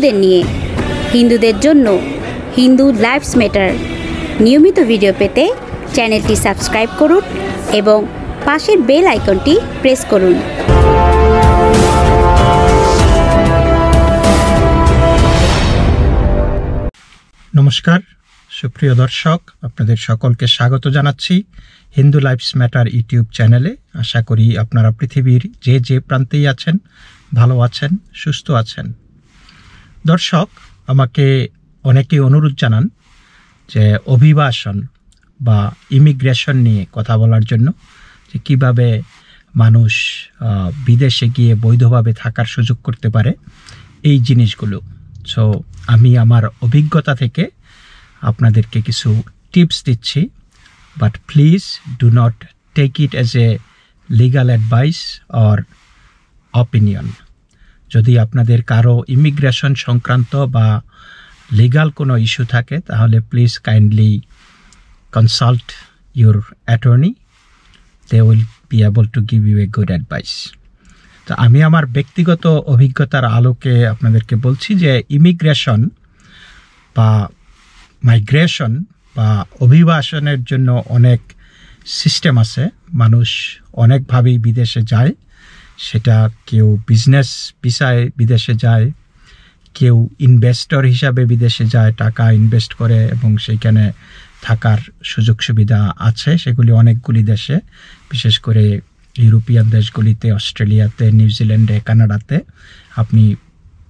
হিন্দুদের নিয়ে হিন্দুদের জন্য হিন্দু লাইফস ম্যাটার নিয়মিত ভিডিও পেতে চ্যানেলটি সাবস্ক্রাইব করুন এবং পাশের বেল আইকনটি প্রেস করুন নমস্কার সুপ্রিয় দর্শক আপনাদের সকলকে স্বাগত জানাচ্ছি হিন্দু লাইফস ম্যাটার ইউটিউব চ্যানেলে আশা করি আপনারা পৃথিবীর যে যে প্রান্তেই আছেন ভালো আছেন সুস্থ আছেন দর্শক আমাকে অনেকে অনুরোধ জানান যে অভিবাসন বা ইমিগ্রেশন নিয়ে কথা বলার জন্য যে কীভাবে মানুষ বিদেশে গিয়ে বৈধভাবে থাকার সুযোগ করতে পারে এই জিনিসগুলো সো আমি আমার অভিজ্ঞতা থেকে আপনাদেরকে কিছু টিপস দিচ্ছি but please do not take it as a legal advice or opinion যদি আপনাদের কারো ইমিগ্রেশন সংক্রান্ত বা লিগাল কোনো ইস্যু থাকে তাহলে please kindly consult your attorney they will be able to give you a good advice তো আমি আমার ব্যক্তিগত অভিজ্ঞতার আলোকে আপনাদেরকে বলছি যে ইমিগ্রেশন বা মাইগ্রেশন বা অভিবাসনের জন্য অনেক সিস্টেম আছে মানুষ অনেকভাবেই বিদেশে যায় সেটা কেউ বিজনেস ভিসায় বিদেশে যায় কেউ ইনভেস্টর হিসাবে বিদেশে যায় টাকা ইনভেস্ট করে এবং সেইখানে থাকার সুযোগ সুবিধা আছে সেগুলি অনেকগুলি দেশে বিশেষ করে ইউরোপিয়ান দেশগুলিতে অস্ট্রেলিয়াতে নিউজিল্যান্ডে কানাডাতে আপনি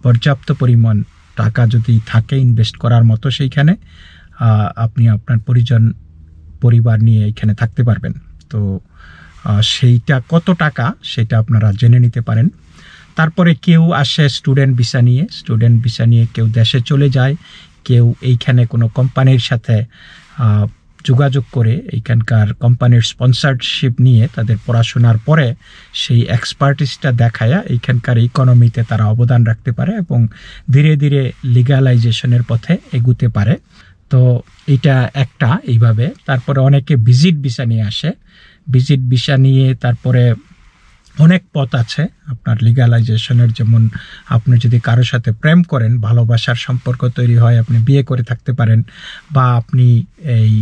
পর্যাপ্ত পরিমাণ টাকা যদি থাকে ইনভেস্ট করার মতো সেইখানে আপনি আপনার পরিজন পরিবার নিয়ে এখানে থাকতে পারবেন তো সেইটা কত টাকা সেটা আপনারা জেনে নিতে পারেন তারপরে কেউ আসে স্টুডেন্ট ভিসা নিয়ে স্টুডেন্ট ভিসা নিয়ে কেউ দেশে চলে যায় কেউ এইখানে কোনো কোম্পানির সাথে যোগাযোগ করে এইখানকার কোম্পানির স্পন্সারশিপ নিয়ে তাদের পড়াশোনার পরে সেই এক্সপার্টিসটা দেখায়া এইখানকার ইকোনমিতে তারা অবদান রাখতে পারে এবং ধীরে ধীরে লিগালাইজেশনের পথে এগুতে পারে তো এটা একটা এইভাবে তারপরে অনেকে ভিজিট ভিসা নিয়ে আসে ভিজিট ভিসা নিয়ে তারপরে অনেক পথ আছে আপনার লিগালাইজেশনের যেমন আপনি যদি কারোর সাথে প্রেম করেন ভালোবাসার সম্পর্ক তৈরি হয় আপনি বিয়ে করে থাকতে পারেন বা আপনি এই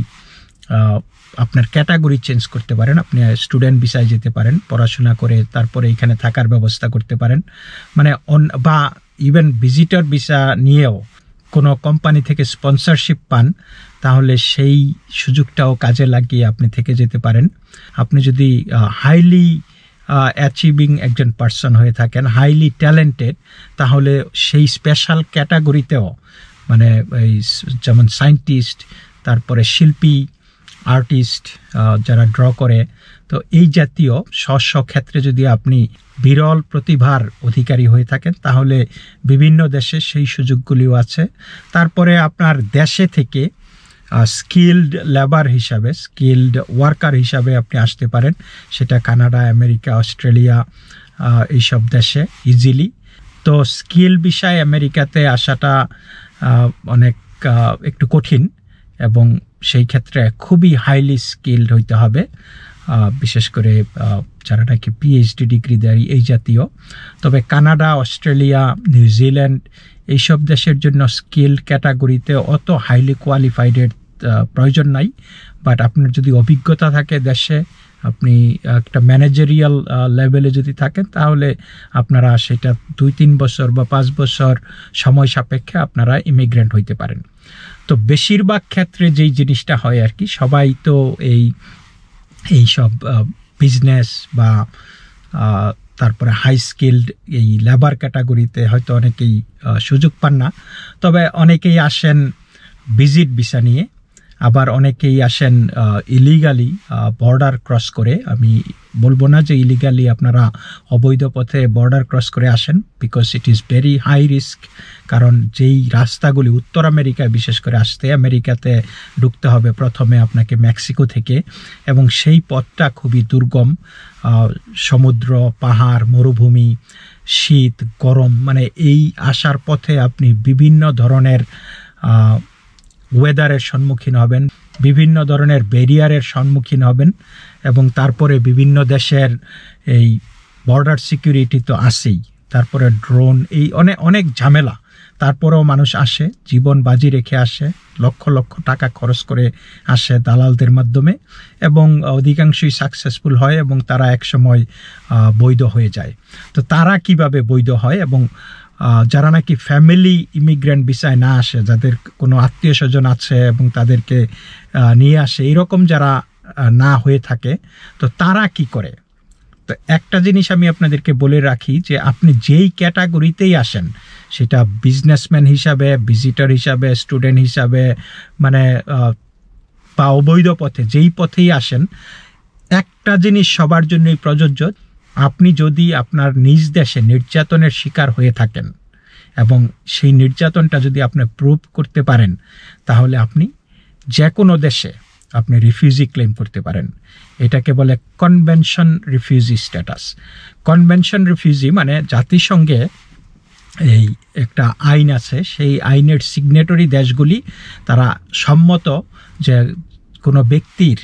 আপনার ক্যাটাগরি চেঞ্জ করতে পারেন আপনি স্টুডেন্ট ভিসায় যেতে পারেন পড়াশোনা করে তারপরে এখানে থাকার ব্যবস্থা করতে পারেন মানে বা ইভেন ভিজিটর ভিসা নিয়েও কোনো কোম্পানি থেকে স্পন্সরশিপ পান তাহলে সেই সুযোগটাও কাজে লাগিয়ে আপনি থেকে যেতে পারেন আপনি যদি হাইলি অ্যাচিভিং একজন পার্সন হয়ে থাকেন হাইলি ট্যালেন্টেড তাহলে সেই স্পেশাল ক্যাটাগরিতেও মানে এই যেমন সায়েন্টিস্ট তারপরে শিল্পী আর্টিস্ট যারা ড্র করে তো এই জাতীয় স্ব ক্ষেত্রে যদি আপনি বিরল প্রতিভার অধিকারী হয়ে থাকেন তাহলে বিভিন্ন দেশে সেই সুযোগগুলিও আছে তারপরে আপনার দেশে থেকে স্কিল্ড লেবার হিসাবে স্কিল্ড ওয়ার্কার হিসাবে আপনি আসতে পারেন সেটা কানাডা আমেরিকা অস্ট্রেলিয়া এইসব দেশে ইজিলি তো স্কিল বিষয়ে আমেরিকাতে আসাটা অনেক একটু কঠিন এবং সেই ক্ষেত্রে খুবই হাইলি স্কিল্ড হইতে হবে বিশেষ করে যারা নাকি পিএইচডি ডিগ্রিধারী এই জাতীয় তবে কানাডা অস্ট্রেলিয়া নিউজিল্যান্ড এইসব দেশের জন্য স্কিল ক্যাটাগরিতে অত হাইলি কোয়ালিফাইডের প্রয়োজন নাই বাট আপনার যদি অভিজ্ঞতা থাকে দেশে আপনি একটা ম্যানেজারিয়াল লেভেলে যদি থাকেন তাহলে আপনারা সেটা দুই তিন বছর বা পাঁচ বছর সময় সাপেক্ষে আপনারা ইমিগ্রেন্ট হইতে পারেন তো বেশিরভাগ ক্ষেত্রে যেই জিনিসটা হয় আর কি সবাই তো এই এইসব বিজনেস বা তারপরে হাই স্কিল্ড এই লেবার ক্যাটাগরিতে হয়তো অনেকেই সুযোগ পান না তবে অনেকেই আসেন ভিজিট ভিসা নিয়ে আবার অনেকেই আসেন ইলিগালি বর্ডার ক্রস করে আমি বলবো না যে ইলিগালি আপনারা অবৈধ পথে বর্ডার ক্রস করে আসেন because it is very high risk কারণ যেই রাস্তাগুলি উত্তর আমেরিকায় বিশেষ করে আসতে আমেরিকাতে ঢুকতে হবে প্রথমে আপনাকে মেক্সিকো থেকে এবং সেই পথটা খুবই দুর্গম সমুদ্র পাহাড় মরুভূমি শীত গরম মানে এই আসার পথে আপনি বিভিন্ন ধরনের ওয়েদারের সম্মুখীন হবেন বিভিন্ন ধরনের ব্যারিয়ারের সম্মুখীন হবেন এবং তারপরে বিভিন্ন দেশের এই বর্ডার সিকিউরিটি তো আসেই তারপরে ড্রোন এই অনেক অনেক ঝামেলা তারপরেও মানুষ আসে জীবন বাজি রেখে আসে লক্ষ লক্ষ টাকা খরচ করে আসে দালালদের মাধ্যমে এবং অধিকাংশই সাকসেসফুল হয় এবং তারা একসময় বৈধ হয়ে যায় তো তারা কিভাবে বৈধ হয় এবং যারা নাকি ফ্যামিলি ইমিগ্রেন্ট বিষয় না আসে যাদের কোনো আত্মীয় স্বজন আছে এবং তাদেরকে নিয়ে আসে এরকম যারা না হয়ে থাকে তো তারা কি করে তো একটা জিনিস আমি আপনাদেরকে বলে রাখি যে আপনি যেই ক্যাটাগরিতেই আসেন সেটা বিজনেসম্যান হিসাবে ভিজিটার হিসাবে স্টুডেন্ট হিসাবে মানে বা অবৈধ পথে যেই পথেই আসেন একটা জিনিস সবার জন্যই প্রযোজ্য আপনি যদি আপনার নিজ দেশে নির্যাতনের শিকার হয়ে থাকেন এবং সেই নির্যাতনটা যদি আপনি প্রুভ করতে পারেন তাহলে আপনি যে কোনো দেশে আপনি রিফিউজি ক্লেম করতে পারেন এটাকে বলে convention refugee status convention refugee মানে জাতিসংঘে এই একটা আইন আছে সেই আইনের সিগনেটরি দেশগুলি তারা সম্মত যে কোনো ব্যক্তির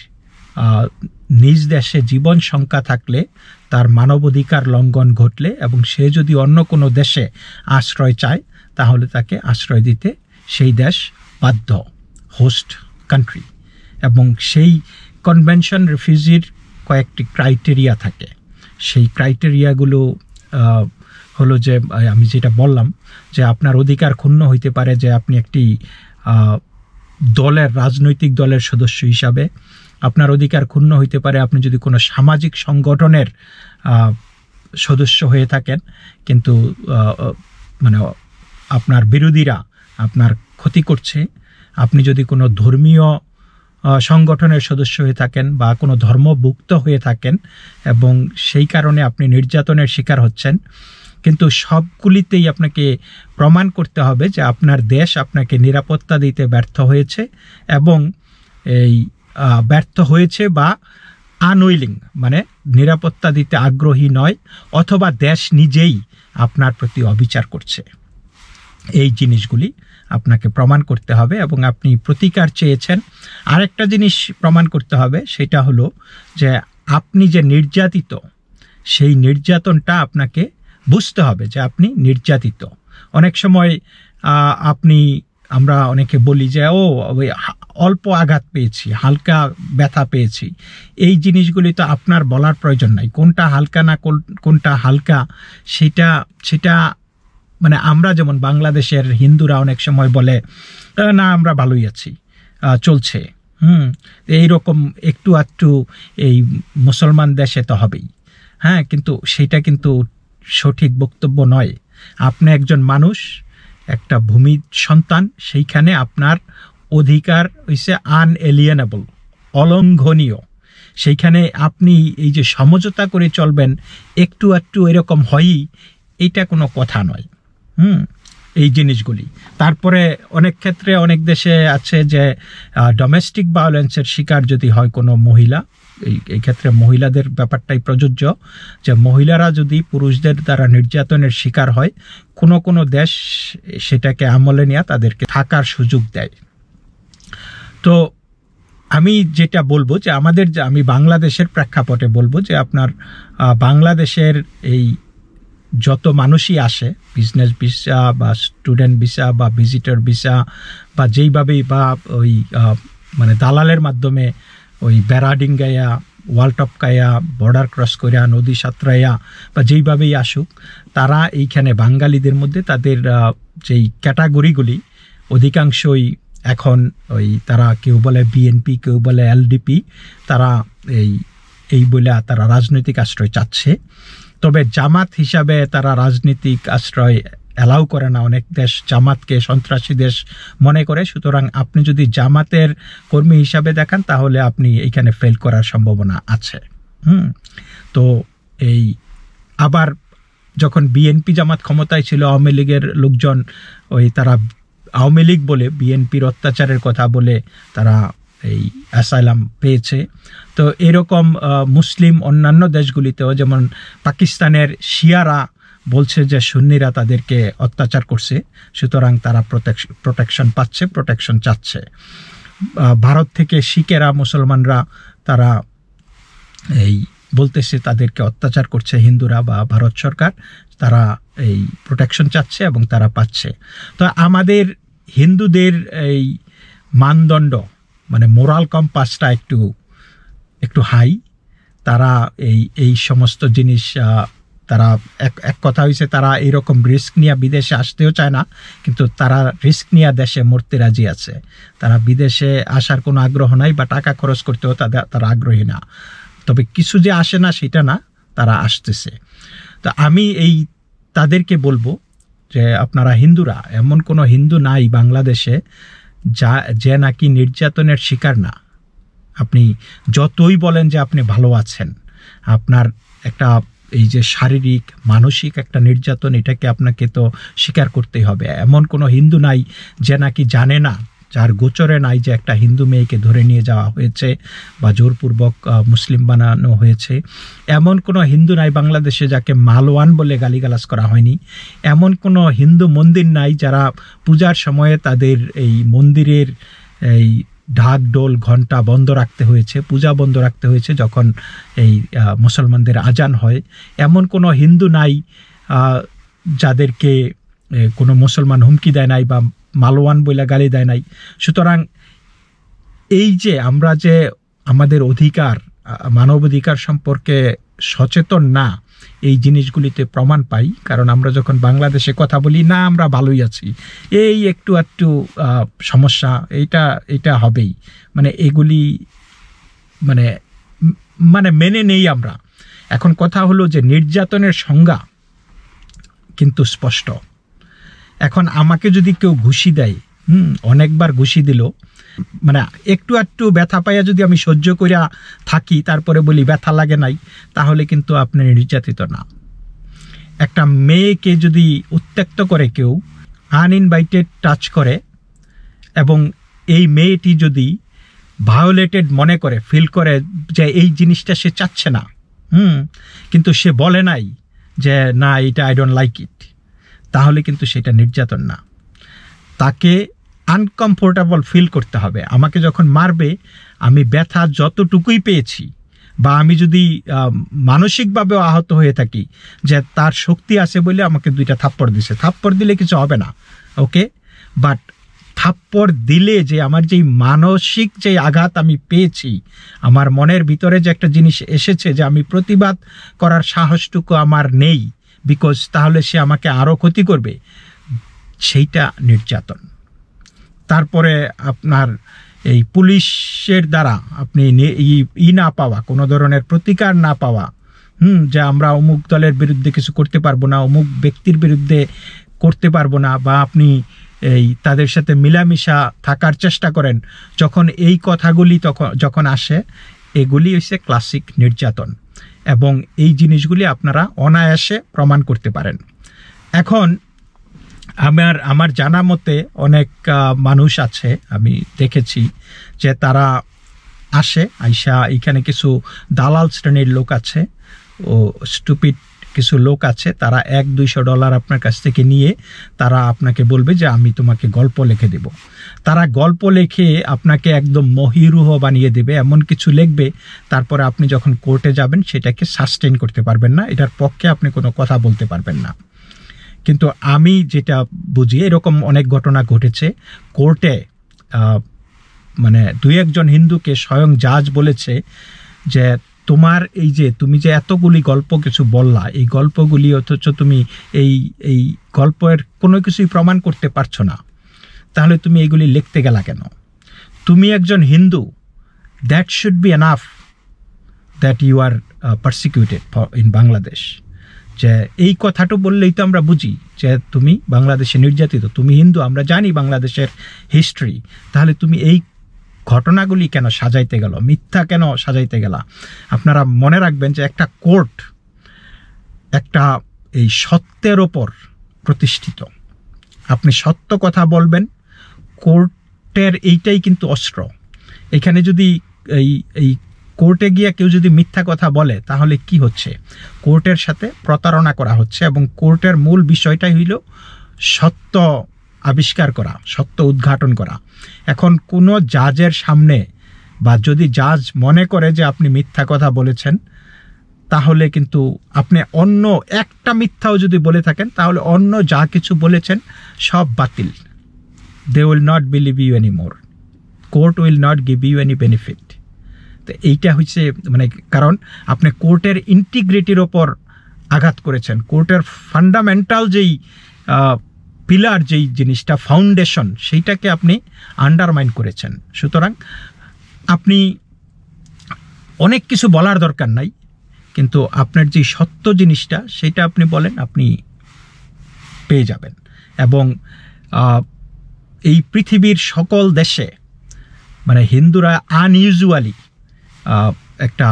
নিজ দেশে জীবন সংখ্যা থাকলে তার মানবাধিকার লঙ্ঘন ঘটলে এবং সে যদি অন্য কোনো দেশে আশ্রয় চায় তাহলে তাকে আশ্রয় দিতে সেই দেশ বাধ্য হোস্ট কান্ট্রি এবং সেই কনভেনশন রেফিউজির কয়েকটি ক্রাইটেরিয়া থাকে সেই ক্রাইটেরিয়াগুলো হলো যে আমি যেটা বললাম যে আপনার অধিকার ক্ষুণ্ণ হইতে পারে যে আপনি একটি দলের রাজনৈতিক দলের সদস্য হিসাবে আপনার অধিকার ক্ষুণ্ণ হইতে পারে আপনি যদি কোনো সামাজিক সংগঠনের সদস্য হয়ে থাকেন কিন্তু মানে আপনার বিরোধীরা আপনার ক্ষতি করছে আপনি যদি কোনো ধর্মীয় সংগঠনের সদস্য হয়ে থাকেন বা কোনো ধর্মভুক্ত হয়ে থাকেন এবং সেই কারণে আপনি নির্যাতনের শিকার হচ্ছেন কিন্তু সবগুলিতেই আপনাকে প্রমাণ করতে হবে যে আপনার দেশ আপনাকে নিরাপত্তা দিতে ব্যর্থ হয়েছে এবং এই ব্যর্থ হয়েছে বা আনউইলিং মানে নিরাপত্তা দিতে আগ্রহী নয় অথবা দেশ নিজেই আপনার প্রতি অবিচার করছে এই জিনিসগুলি আপনাকে প্রমাণ করতে হবে এবং আপনি প্রতিকার চেয়েছেন আরেকটা জিনিস প্রমাণ করতে হবে সেটা হলো যে আপনি যে নির্যাতিত সেই নির্যাতনটা আপনাকে বুঝতে হবে যে আপনি নির্যাতিত অনেক সময় আপনি আমরা অনেকে বলি যে ও অল্প আঘাত পেয়েছি হালকা ব্যথা পেয়েছি এই জিনিসগুলি তো আপনার বলার প্রয়োজন নাই কোনটা হালকা না কোনটা হালকা সেটা সেটা মানে আমরা যেমন বাংলাদেশের হিন্দুরা অনেক সময় বলে না আমরা ভালোই আছি চলছে হুম এইরকম একটু আধটু এই মুসলমান দেশে তো হবেই হ্যাঁ কিন্তু সেটা কিন্তু সঠিক বক্তব্য নয় আপনি একজন মানুষ একটা ভূমি সন্তান সেইখানে আপনার অধিকার হইছে আনএলিয়েনেবল অলঙ্ঘনীয় সেইখানে আপনি এই যে সমঝোতা করে চলবেন একটু একটু এরকম হয়ই এটা কোনো কথা নয় হুম এই জিনিসগুলি তারপরে অনেক ক্ষেত্রে অনেক দেশে আছে যে ডোমেস্টিক ভায়োলেন্সের শিকার যদি হয় কোনো মহিলা এই এই ক্ষেত্রে মহিলাদের ব্যাপারটাই প্রযোজ্য যে মহিলারা যদি পুরুষদের দ্বারা নির্যাতনের শিকার হয় কোনো কোনো দেশ সেটাকে আমলে নিয়ে তাদেরকে থাকার সুযোগ দেয় তো আমি যেটা বলবো যে আমাদের যে আমি বাংলাদেশের প্রেক্ষাপটে বলবো যে আপনার বাংলাদেশের এই যত মানুষই আসে বিজনেস ভিসা বা স্টুডেন্ট ভিসা বা ভিজিটর ভিসা বা যেইভাবেই বা ওই মানে দালালের মাধ্যমে ওই গায়া ওয়াল টপকাইয়া বর্ডার ক্রস করিয়া নদী সাঁতরাইয়া বা যেইভাবেই আসুক তারা এইখানে বাঙালিদের মধ্যে তাদের যেই ক্যাটাগরিগুলি অধিকাংশই এখন ওই তারা কেউ বলে বিএনপি কেউ বলে এলডিপি তারা এই এই বলে তারা রাজনৈতিক আশ্রয় চাচ্ছে তবে জামাত হিসাবে তারা রাজনীতিক আশ্রয় অ্যালাউ করে না অনেক দেশ জামাতকে সন্ত্রাসী দেশ মনে করে সুতরাং আপনি যদি জামাতের কর্মী হিসাবে দেখান তাহলে আপনি এখানে ফেল করার সম্ভাবনা আছে হুম তো এই আবার যখন বিএনপি জামাত ক্ষমতায় ছিল আওয়ামী লীগের লোকজন ওই তারা আওয়ামী লীগ বলে বিএনপির অত্যাচারের কথা বলে তারা এই অ্যাসাইলাম পেয়েছে তো এরকম মুসলিম অন্যান্য দেশগুলিতেও যেমন পাকিস্তানের শিয়ারা বলছে যে সুন্নিরা তাদেরকে অত্যাচার করছে সুতরাং তারা প্রোটেকশন পাচ্ছে প্রোটেকশন চাচ্ছে ভারত থেকে শিখেরা মুসলমানরা তারা এই বলতেছে তাদেরকে অত্যাচার করছে হিন্দুরা বা ভারত সরকার তারা এই প্রোটেকশন চাচ্ছে এবং তারা পাচ্ছে তো আমাদের হিন্দুদের এই মানদণ্ড মানে মোরাল কম্পাসটা একটু একটু হাই তারা এই এই সমস্ত জিনিস তারা এক এক কথা হয়েছে তারা এইরকম রিস্ক নিয়ে বিদেশে আসতেও চায় না কিন্তু তারা রিস্ক নিয়ে দেশে মরতে রাজি আছে তারা বিদেশে আসার কোনো আগ্রহ নাই বা টাকা খরচ করতেও তাদের তারা আগ্রহী না তবে কিছু যে আসে না সেটা না তারা আসতেছে তো আমি এই তাদেরকে বলবো যে আপনারা হিন্দুরা এমন কোনো হিন্দু নাই বাংলাদেশে যা যে নাকি নির্যাতনের শিকার না আপনি যতই বলেন যে আপনি ভালো আছেন আপনার একটা এই যে শারীরিক মানসিক একটা নির্যাতন এটাকে আপনাকে তো স্বীকার করতেই হবে এমন কোনো হিন্দু নাই যে নাকি জানে না যার গোচরে নাই যে একটা হিন্দু মেয়েকে ধরে নিয়ে যাওয়া হয়েছে বা জোরপূর্বক মুসলিম বানানো হয়েছে এমন কোনো হিন্দু নাই বাংলাদেশে যাকে মালওয়ান বলে গালিগালাজ করা হয়নি এমন কোনো হিন্দু মন্দির নাই যারা পূজার সময়ে তাদের এই মন্দিরের এই ঢাক ডোল ঘন্টা বন্ধ রাখতে হয়েছে পূজা বন্ধ রাখতে হয়েছে যখন এই মুসলমানদের আজান হয় এমন কোনো হিন্দু নাই যাদেরকে কোনো মুসলমান হুমকি দেয় নাই বা মালওয়ান বইলা গালি দেয় নাই সুতরাং এই যে আমরা যে আমাদের অধিকার মানবাধিকার সম্পর্কে সচেতন না এই জিনিসগুলিতে প্রমাণ পাই কারণ আমরা যখন বাংলাদেশে কথা বলি না আমরা ভালোই আছি এই একটু একটু সমস্যা এইটা এটা হবেই মানে এগুলি মানে মানে মেনে নেই আমরা এখন কথা হলো যে নির্যাতনের সংজ্ঞা কিন্তু স্পষ্ট এখন আমাকে যদি কেউ ঘুষি দেয় হুম অনেকবার ঘুষি দিল মানে একটু একটু ব্যথা পাইয়া যদি আমি সহ্য করিয়া থাকি তারপরে বলি ব্যথা লাগে নাই তাহলে কিন্তু আপনি নির্যাতিত না একটা মেয়েকে যদি উত্ত্যক্ত করে কেউ আনইনভাইটেড টাচ করে এবং এই মেয়েটি যদি ভায়োলেটেড মনে করে ফিল করে যে এই জিনিসটা সে চাচ্ছে না হুম কিন্তু সে বলে নাই যে না এটা আই ডোন্ট লাইক ইট তাহলে কিন্তু সেটা নির্যাতন না তাকে আনকমফোর্টেবল ফিল করতে হবে আমাকে যখন মারবে আমি ব্যথা যতটুকুই পেয়েছি বা আমি যদি মানসিকভাবেও আহত হয়ে থাকি যে তার শক্তি আছে বলে আমাকে দুইটা থাপ্পড় দিছে থাপ্পড় দিলে কিছু হবে না ওকে বাট থাপ্পড় দিলে যে আমার যেই মানসিক যে আঘাত আমি পেয়েছি আমার মনের ভিতরে যে একটা জিনিস এসেছে যে আমি প্রতিবাদ করার সাহসটুকু আমার নেই বিকজ তাহলে সে আমাকে আরও ক্ষতি করবে সেইটা নির্যাতন তারপরে আপনার এই পুলিশের দ্বারা আপনি ই না পাওয়া কোনো ধরনের প্রতিকার না পাওয়া হুম যে আমরা অমুক দলের বিরুদ্ধে কিছু করতে পারবো না অমুক ব্যক্তির বিরুদ্ধে করতে পারবো না বা আপনি এই তাদের সাথে মিলামিশা থাকার চেষ্টা করেন যখন এই কথাগুলি তখন যখন আসে এগুলি হচ্ছে ক্লাসিক নির্যাতন এবং এই জিনিসগুলি আপনারা অনায়াসে প্রমাণ করতে পারেন এখন আমার আমার জানা মতে অনেক মানুষ আছে আমি দেখেছি যে তারা আসে আইসা এখানে কিছু দালাল শ্রেণীর লোক আছে ও স্টুপিড কিছু লোক আছে তারা এক দুইশো ডলার আপনার কাছ থেকে নিয়ে তারা আপনাকে বলবে যে আমি তোমাকে গল্প লিখে দেব তারা গল্প লিখে আপনাকে একদম মহিরুহ বানিয়ে দেবে এমন কিছু লিখবে তারপরে আপনি যখন কোর্টে যাবেন সেটাকে সাস্টেন করতে পারবেন না এটার পক্ষে আপনি কোনো কথা বলতে পারবেন না কিন্তু আমি যেটা বুঝি এরকম অনেক ঘটনা ঘটেছে কোর্টে মানে দুই একজন হিন্দুকে স্বয়ং জাজ বলেছে যে তোমার এই যে তুমি যে এতগুলি গল্প কিছু বললা এই গল্পগুলি অথচ তুমি এই এই গল্পের কোনো কিছুই প্রমাণ করতে পারছো না তাহলে তুমি এগুলি লিখতে গেলা কেন তুমি একজন Hindu that should be enough that you are persecuted in Bangladesh যে এই কথাটা বললেই তো আমরা বুঝি যে তুমি বাংলাদেশে নির্যাতিত তুমি হিন্দু আমরা জানি বাংলাদেশের হিস্ট্রি তাহলে তুমি এই ঘটনাগুলি কেন সাজাইতে গেল মিথ্যা কেন সাজাইতে গেল আপনারা মনে রাখবেন যে একটা কোর্ট একটা এই সত্যের ওপর প্রতিষ্ঠিত আপনি সত্য কথা বলবেন কোর্টের এইটাই কিন্তু অস্ত্র এখানে যদি এই এই কোর্টে গিয়ে কেউ যদি মিথ্যা কথা বলে তাহলে কি হচ্ছে কোর্টের সাথে প্রতারণা করা হচ্ছে এবং কোর্টের মূল বিষয়টাই হইল সত্য আবিষ্কার করা সত্য উদ্ঘাটন করা এখন কোনো জাজের সামনে বা যদি জাজ মনে করে যে আপনি মিথ্যা কথা বলেছেন তাহলে কিন্তু আপনি অন্য একটা মিথ্যাও যদি বলে থাকেন তাহলে অন্য যা কিছু বলেছেন সব বাতিল they will not believe you any more court will not give you any benefit তো এইটা হচ্ছে মানে কারণ আপনি কোর্টের ইন্টিগ্রিটির ওপর আঘাত করেছেন কোর্টের ফান্ডামেন্টাল যেই পিলার যেই জিনিসটা ফাউন্ডেশন সেইটাকে আপনি আন্ডারমাইন করেছেন সুতরাং আপনি অনেক কিছু বলার দরকার নাই কিন্তু আপনার যে সত্য জিনিসটা সেটা আপনি বলেন আপনি পেয়ে যাবেন এবং এই পৃথিবীর সকল দেশে মানে হিন্দুরা আনইউজুয়ালি একটা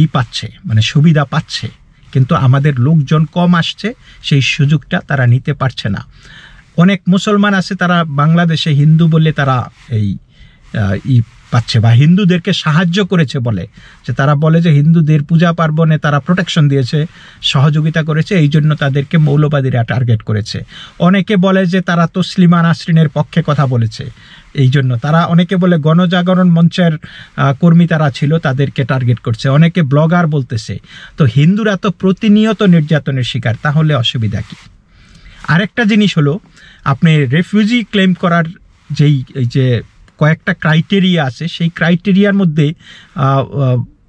ই পাচ্ছে মানে সুবিধা পাচ্ছে কিন্তু আমাদের লোকজন কম আসছে সেই সুযোগটা তারা নিতে পারছে না অনেক মুসলমান আছে তারা বাংলাদেশে হিন্দু বলে তারা এই পাচ্ছে বা হিন্দুদেরকে সাহায্য করেছে বলে যে তারা বলে যে হিন্দুদের পূজা পার্বণে তারা প্রোটেকশন দিয়েছে সহযোগিতা করেছে এই জন্য তাদেরকে মৌলবাদীরা টার্গেট করেছে অনেকে বলে যে তারা তো স্লিমান আসরিনের পক্ষে কথা বলেছে এই জন্য তারা অনেকে বলে গণজাগরণ মঞ্চের কর্মী তারা ছিল তাদেরকে টার্গেট করছে অনেকে ব্লগার বলতেছে তো হিন্দুরা তো প্রতিনিয়ত নির্যাতনের শিকার তাহলে অসুবিধা কী আরেকটা জিনিস হলো আপনি রেফিউজি ক্লেম করার যেই যে কয়েকটা ক্রাইটেরিয়া আছে সেই ক্রাইটেরিয়ার মধ্যে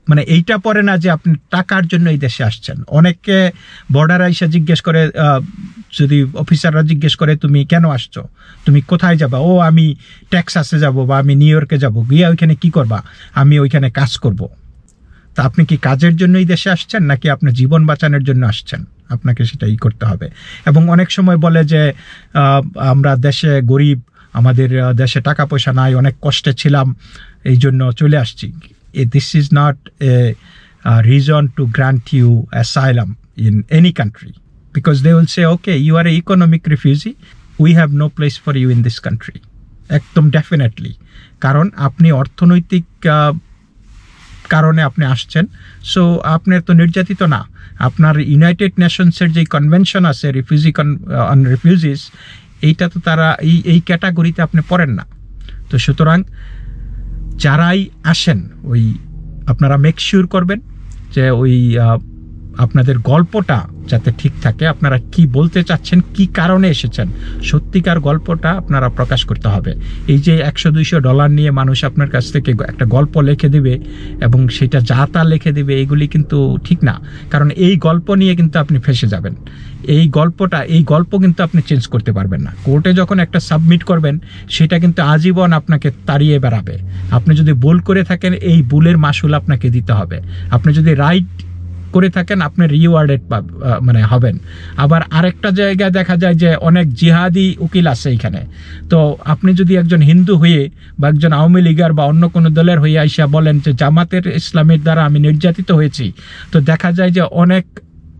মানে এইটা পরে না যে আপনি টাকার জন্য এই দেশে আসছেন অনেকে বর্ডার আইসা জিজ্ঞেস করে যদি অফিসাররা জিজ্ঞেস করে তুমি কেন আসছো তুমি কোথায় যাবা ও আমি টেক্সাসে যাব বা আমি নিউ ইয়র্কে যাব গিয়ে ওইখানে কি করবা আমি ওইখানে কাজ করব। তা আপনি কি কাজের জন্যই দেশে আসছেন নাকি আপনার জীবন বাঁচানোর জন্য আসছেন আপনাকে সেটাই করতে হবে এবং অনেক সময় বলে যে আমরা দেশে গরিব আমাদের দেশে টাকা পয়সা নাই অনেক কষ্টে ছিলাম এই জন্য চলে আসছি this is not a reason to grant you asylum in any country because they will say okay you are a economic refugee we have no place for you in this country একদম definitely কারণ আপনি অর্থনৈতিক কারণে আপনি আসছেন so আপনার তো নির্যাতিত না আপনার ইউনাইটেড নেশনসের যে কনভেনশন আছে রিফিউজি অন রিফিউজিস এইটা তো তারা এই এই ক্যাটাগরিতে আপনি পড়েন না তো সুতরাং যারাই আসেন ওই আপনারা মেকশিউর করবেন যে ওই আপনাদের গল্পটা যাতে ঠিক থাকে আপনারা কি বলতে চাচ্ছেন কি কারণে এসেছেন সত্যিকার গল্পটা আপনারা প্রকাশ করতে হবে এই যে একশো দুইশো ডলার নিয়ে মানুষ আপনার কাছ থেকে একটা গল্প লেখে দেবে এবং সেটা যা তা লেখে দেবে এইগুলি কিন্তু ঠিক না কারণ এই গল্প নিয়ে কিন্তু আপনি ফেসে যাবেন এই গল্পটা এই গল্প কিন্তু আপনি চেঞ্জ করতে পারবেন না কোর্টে যখন একটা সাবমিট করবেন সেটা কিন্তু আজীবন আপনাকে তাড়িয়ে বেড়াবে আপনি যদি বোল করে থাকেন এই বুলের মাসুল আপনাকে দিতে হবে আপনি যদি রাইট করে থাকেন আপনি রিওয়ার্ডেড মানে হবেন আবার আরেকটা জায়গায় দেখা যায় যে অনেক জিহাদি উকিল আছে এখানে তো আপনি যদি একজন হিন্দু হয়ে বা একজন আওয়ামী লীগের বা অন্য কোনো দলের হয়ে আইসা বলেন যে জামাতের ইসলামের দ্বারা আমি নির্যাতিত হয়েছি তো দেখা যায় যে অনেক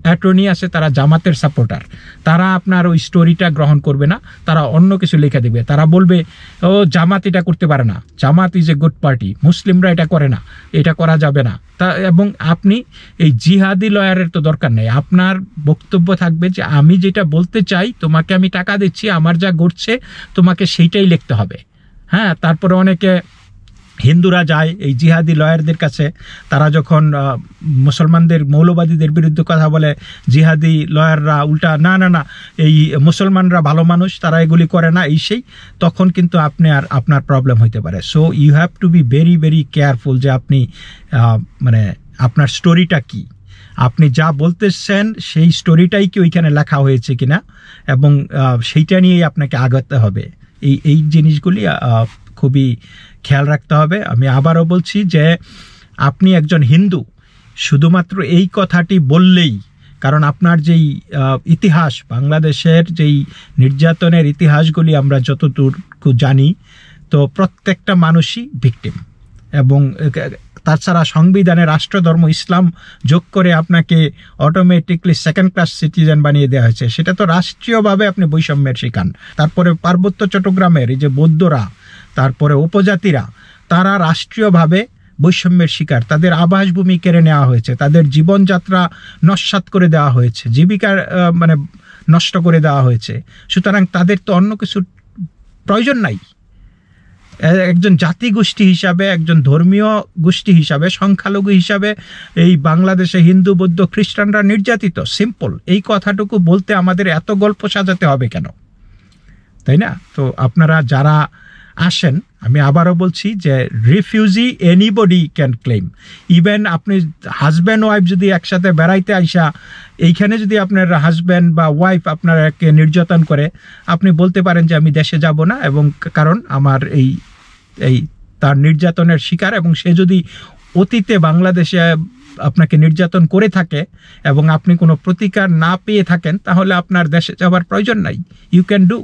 অ্যাটর্নি আছে তারা জামাতের সাপোর্টার তারা আপনার ওই স্টোরিটা গ্রহণ করবে না তারা অন্য কিছু লিখে দেবে তারা বলবে ও জামাত এটা করতে পারে না Jamaat is a good party মুসলিমরা এটা করে না এটা করা যাবে না তা এবং আপনি এই জিহাদি লয়ারের তো দরকার নেই আপনার বক্তব্য থাকবে যে আমি যেটা বলতে চাই তোমাকে আমি টাকা দিচ্ছি আমার যা ঘটছে তোমাকে সেইটাই লিখতে হবে হ্যাঁ তারপরে অনেকে হিন্দুরা যায় এই জিহাদি লয়ারদের কাছে তারা যখন মুসলমানদের মৌলবাদীদের বিরুদ্ধে কথা বলে জিহাদি লয়াররা উল্টা না না না এই মুসলমানরা ভালো মানুষ তারা এগুলি করে না এই সেই তখন কিন্তু আপনি আর আপনার প্রবলেম হইতে পারে so you have to be very very careful যে আপনি মানে আপনার স্টোরিটা কী আপনি যা বলতেছেন সেই স্টোরিটাই কি ওইখানে লেখা হয়েছে কিনা এবং সেইটা নিয়েই আপনাকে আগাতে হবে এই এই জিনিসগুলি খুবই খেয়াল রাখতে হবে আমি আবারও বলছি যে আপনি একজন হিন্দু শুধুমাত্র এই কথাটি বললেই কারণ আপনার যেই ইতিহাস বাংলাদেশের যেই নির্যাতনের ইতিহাসগুলি আমরা যতটুকু জানি তো প্রত্যেকটা মানুষই ভিকটিম এবং তাছাড়া সংবিধানে রাষ্ট্রধর্ম ইসলাম যোগ করে আপনাকে অটোমেটিকলি সেকেন্ড ক্লাস সিটিজেন বানিয়ে দেওয়া হয়েছে সেটা তো রাষ্ট্রীয়ভাবে আপনি বৈষম্যের শিকান তারপরে পার্বত্য চট্টগ্রামের এই যে বৌদ্ধরা তারপরে উপজাতিরা তারা রাষ্ট্রীয়ভাবে বৈষম্যের শিকার তাদের আবাসভূমি কেড়ে নেওয়া হয়েছে তাদের জীবনযাত্রা নস্বাত করে দেওয়া হয়েছে জীবিকার মানে নষ্ট করে দেওয়া হয়েছে সুতরাং তাদের তো অন্য কিছু প্রয়োজন নাই একজন জাতি গোষ্ঠী হিসাবে একজন ধর্মীয় গোষ্ঠী হিসাবে সংখ্যালঘু হিসাবে এই বাংলাদেশে হিন্দু বৌদ্ধ খ্রিস্টানরা নির্যাতিত সিম্পল এই কথাটুকু বলতে আমাদের এত গল্প সাজাতে হবে কেন তাই না তো আপনারা যারা আসেন আমি আবারও বলছি যে refugee anybody can claim even আপনি হাজব্যান্ড ওয়াইফ যদি একসাথে বেড়াইতে আইসা এইখানে যদি আপনার হাজব্যান্ড বা ওয়াইফ আপনাকে নির্যাতন করে আপনি বলতে পারেন যে আমি দেশে যাব না এবং কারণ আমার এই এই তার নির্যাতনের শিকার এবং সে যদি অতীতে বাংলাদেশে আপনাকে নির্যাতন করে থাকে এবং আপনি কোনো প্রতিকার না পেয়ে থাকেন তাহলে আপনার দেশে যাওয়ার প্রয়োজন নাই ইউ ক্যান ডু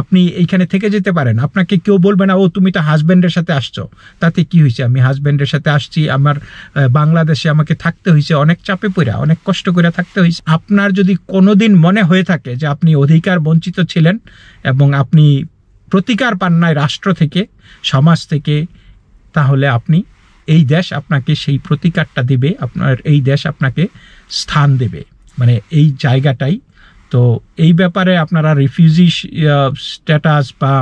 আপনি এইখানে থেকে যেতে পারেন আপনাকে কেউ বলবে না ও তুমি তো হাজব্যান্ডের সাথে আসছো তাতে কি হয়েছে আমি হাজব্যান্ডের সাথে আসছি আমার বাংলাদেশে আমাকে থাকতে হয়েছে অনেক চাপে পড়া অনেক কষ্ট করে থাকতে হয়েছে আপনার যদি কোনোদিন মনে হয়ে থাকে যে আপনি অধিকার বঞ্চিত ছিলেন এবং আপনি প্রতিকার পান নাই রাষ্ট্র থেকে সমাজ থেকে তাহলে আপনি এই দেশ আপনাকে সেই প্রতিকারটা দেবে আপনার এই দেশ আপনাকে স্থান দেবে মানে এই জায়গাটাই তো এই ব্যাপারে আপনারা রিফিউজি স্ট্যাটাস বা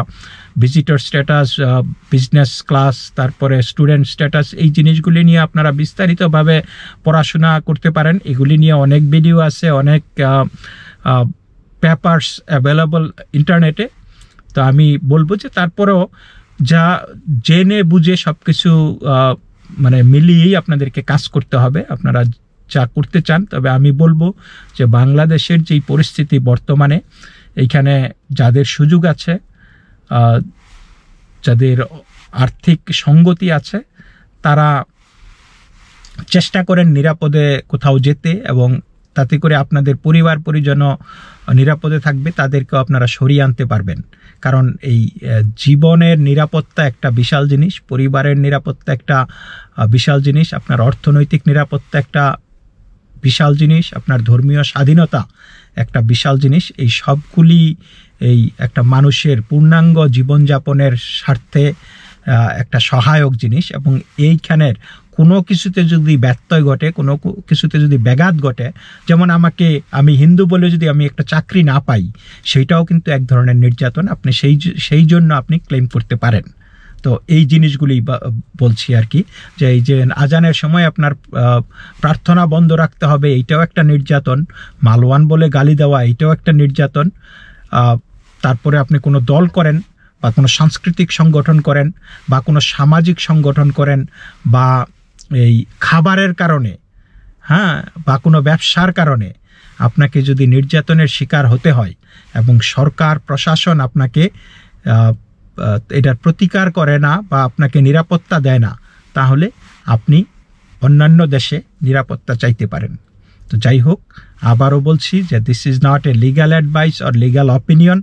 ভিজিটর স্ট্যাটাস বিজনেস ক্লাস তারপরে স্টুডেন্ট স্ট্যাটাস এই জিনিসগুলি নিয়ে আপনারা বিস্তারিতভাবে পড়াশোনা করতে পারেন এগুলি নিয়ে অনেক ভিডিও আছে অনেক পেপার্স অ্যাভেলেবল ইন্টারনেটে তো আমি বলবো যে তারপরেও যা জেনে বুঝে সব কিছু মানে মিলিয়েই আপনাদেরকে কাজ করতে হবে আপনারা চা করতে চান তবে আমি বলবো যে বাংলাদেশের যেই পরিস্থিতি বর্তমানে এইখানে যাদের সুযোগ আছে যাদের আর্থিক সঙ্গতি আছে তারা চেষ্টা করেন নিরাপদে কোথাও যেতে এবং তাতে করে আপনাদের পরিবার পরিজন নিরাপদে থাকবে তাদেরকেও আপনারা সরিয়ে আনতে পারবেন কারণ এই জীবনের নিরাপত্তা একটা বিশাল জিনিস পরিবারের নিরাপত্তা একটা বিশাল জিনিস আপনার অর্থনৈতিক নিরাপত্তা একটা বিশাল জিনিস আপনার ধর্মীয় স্বাধীনতা একটা বিশাল জিনিস এই সবগুলি এই একটা মানুষের পূর্ণাঙ্গ জীবনযাপনের স্বার্থে একটা সহায়ক জিনিস এবং এইখানের কোনো কিছুতে যদি ব্যত্যয় ঘটে কোনো কিছুতে যদি ব্যাঘাত ঘটে যেমন আমাকে আমি হিন্দু বলে যদি আমি একটা চাকরি না পাই সেইটাও কিন্তু এক ধরনের নির্যাতন আপনি সেই সেই জন্য আপনি ক্লেম করতে পারেন তো এই জিনিসগুলি বলছি আর কি যে এই যে আজানের সময় আপনার প্রার্থনা বন্ধ রাখতে হবে এইটাও একটা নির্যাতন মালওয়ান বলে গালি দেওয়া এইটাও একটা নির্যাতন তারপরে আপনি কোনো দল করেন বা কোনো সাংস্কৃতিক সংগঠন করেন বা কোনো সামাজিক সংগঠন করেন বা এই খাবারের কারণে হ্যাঁ বা কোনো ব্যবসার কারণে আপনাকে যদি নির্যাতনের শিকার হতে হয় এবং সরকার প্রশাসন আপনাকে এটার প্রতিকার করে না বা আপনাকে নিরাপত্তা দেয় না তাহলে আপনি অন্যান্য দেশে নিরাপত্তা চাইতে পারেন তো যাই হোক আবারও বলছি যে this is not a legal advice or legal opinion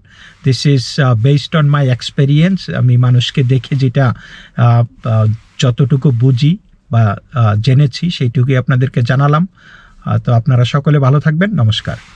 this is based on my experience আমি মানুষকে দেখে যেটা যতটুকু বুঝি বা জেনেছি সেইটুকুই আপনাদেরকে জানালাম তো আপনারা সকলে ভালো থাকবেন নমস্কার